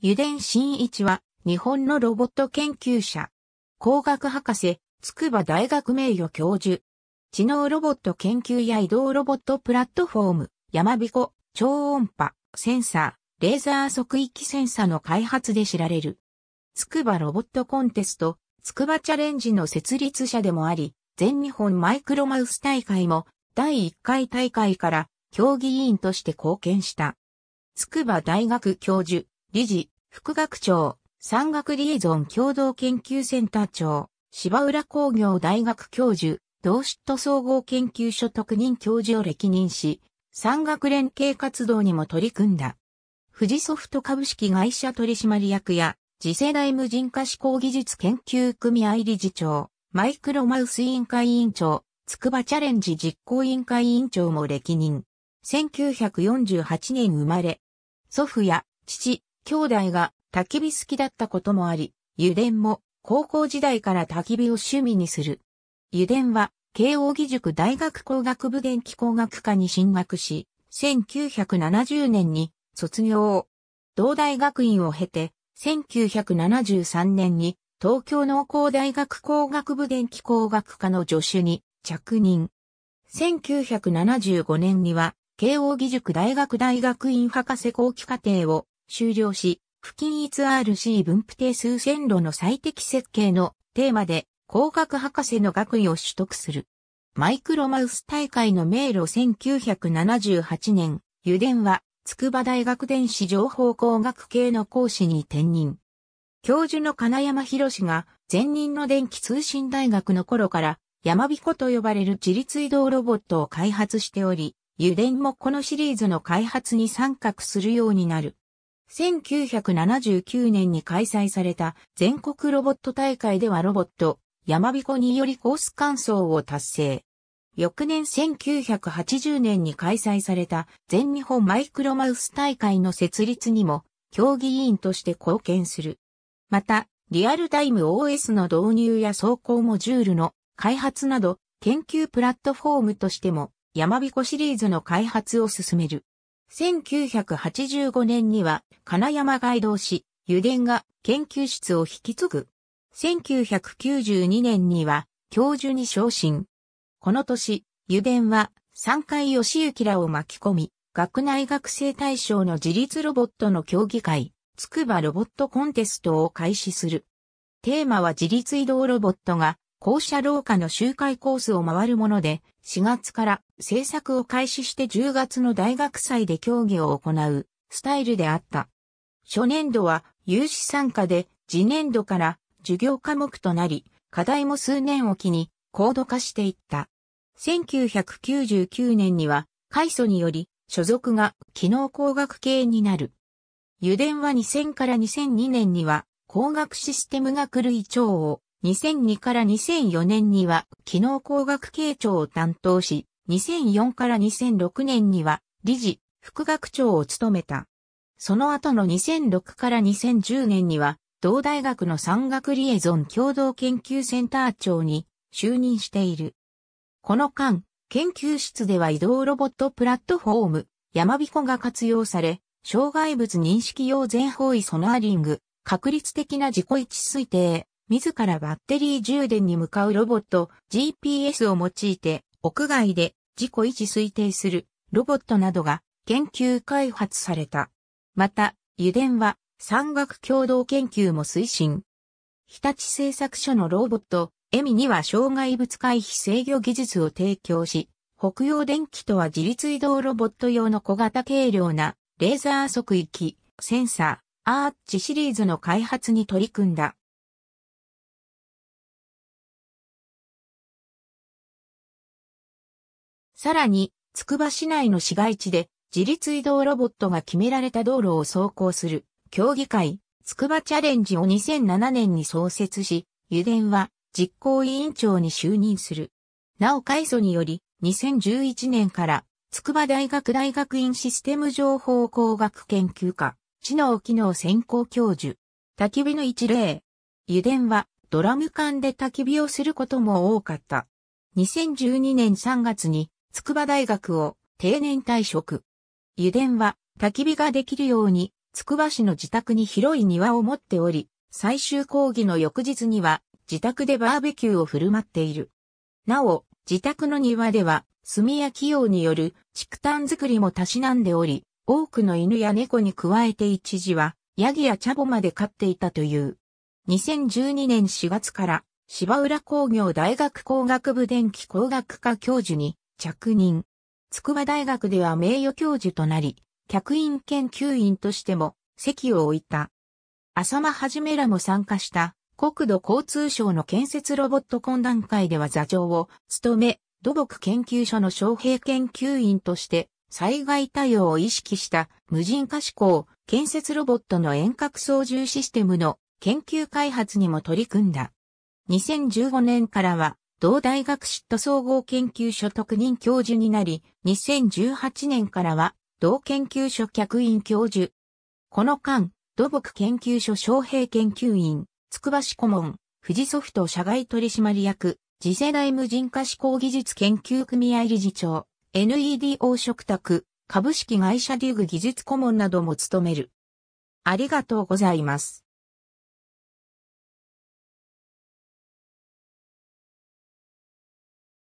油田新一は日本のロボット研究者、工学博士、筑波大学名誉教授、知能ロボット研究や移動ロボットプラットフォーム、山彦、びこ、超音波、センサー、レーザー測域センサーの開発で知られる。筑波ロボットコンテスト、筑波チャレンジの設立者でもあり、全日本マイクロマウス大会も第1回大会から競技委員として貢献した。筑波大学教授、理事、副学長、産学リエゾン共同研究センター長、芝浦工業大学教授、同シと総合研究所特任教授を歴任し、産学連携活動にも取り組んだ。富士ソフト株式会社取締役や、次世代無人化思考技術研究組合理事長、マイクロマウス委員会委員長、筑波チャレンジ実行委員会委員長も歴任。1948年生まれ。祖父や父、兄弟が焚き火好きだったこともあり、油田も高校時代から焚き火を趣味にする。油田は、慶應義塾大学工学部電気工学科に進学し、1970年に卒業。同大学院を経て、1973年に東京農工大学工学部電気工学科の助手に着任。1975年には、慶應義塾大学大学院博士後期課程を終了し、不均一 r c 分布定数線路の最適設計のテーマで工学博士の学位を取得する。マイクロマウス大会の迷路1978年、油田は筑波大学電子情報工学系の講師に転任。教授の金山博士が前任の電気通信大学の頃から山彦と呼ばれる自立移動ロボットを開発しており、油田もこのシリーズの開発に参画するようになる。1979年に開催された全国ロボット大会ではロボット、やまびこによりコース完走を達成。翌年1980年に開催された全日本マイクロマウス大会の設立にも競技委員として貢献する。また、リアルタイム OS の導入や走行モジュールの開発など研究プラットフォームとしてもやまびこシリーズの開発を進める。1985年には金山街道市油田が研究室を引き継ぐ。1992年には教授に昇進。この年、油田は3回義行らを巻き込み、学内学生対象の自立ロボットの競技会、つくばロボットコンテストを開始する。テーマは自立移動ロボットが校舎廊下の周回コースを回るもので、4月から制作を開始して10月の大学祭で競技を行うスタイルであった。初年度は有志参加で次年度から授業科目となり、課題も数年おきに高度化していった。1999年には、改祖により、所属が機能工学系になる。油田は2000から2002年には、工学システムが狂い長を2002から2004年には機能工学系長を担当し、2004から2006年には理事、副学長を務めた。その後の2006から2010年には、同大学の山岳リエゾン共同研究センター長に就任している。この間、研究室では移動ロボットプラットフォーム、やまびこが活用され、障害物認識用全方位ソナーリング、確率的な自己位置推定、自らバッテリー充電に向かうロボット、GPS を用いて、屋外で自己位置推定するロボットなどが研究開発された。また、油田は山岳共同研究も推進。日立製作所のロボット、エミには障害物回避制御技術を提供し、北洋電機とは自立移動ロボット用の小型軽量なレーザー測域、センサー、アーチシリーズの開発に取り組んだ。さらに、つくば市内の市街地で自立移動ロボットが決められた道路を走行する競技会、つくばチャレンジを2007年に創設し、油田は実行委員長に就任する。なお改祖により、2011年から、筑波大学大学院システム情報工学研究科、知能機能専攻教授、焚き火の一例。油田は、ドラム缶で焚き火をすることも多かった。2012年3月に、筑波大学を定年退職。油田は焚き火ができるように、筑波市の自宅に広い庭を持っており、最終講義の翌日には自宅でバーベキューを振る舞っている。なお、自宅の庭では炭焼き用による畜炭作りもたしなんでおり、多くの犬や猫に加えて一時は、ヤギやチャボまで飼っていたという。2012年4月から、芝浦工業大学工学部電気工学科教授に着任。筑波大学では名誉教授となり、客員研究員としても席を置いた。浅間はじめらも参加した国土交通省の建設ロボット懇談会では座長を務め、土木研究所の招聘研究員として災害対応を意識した無人化志向建設ロボットの遠隔操縦システムの研究開発にも取り組んだ。2015年からは同大学嫉妬総合研究所特任教授になり、2018年からは、同研究所客員教授。この間、土木研究所招聘研究員、つくば市顧問、富士ソフト社外取締役、次世代無人化思考技術研究組合理事長、NEDO 嘱託、株式会社デュグ技術顧問なども務める。ありがとうございます。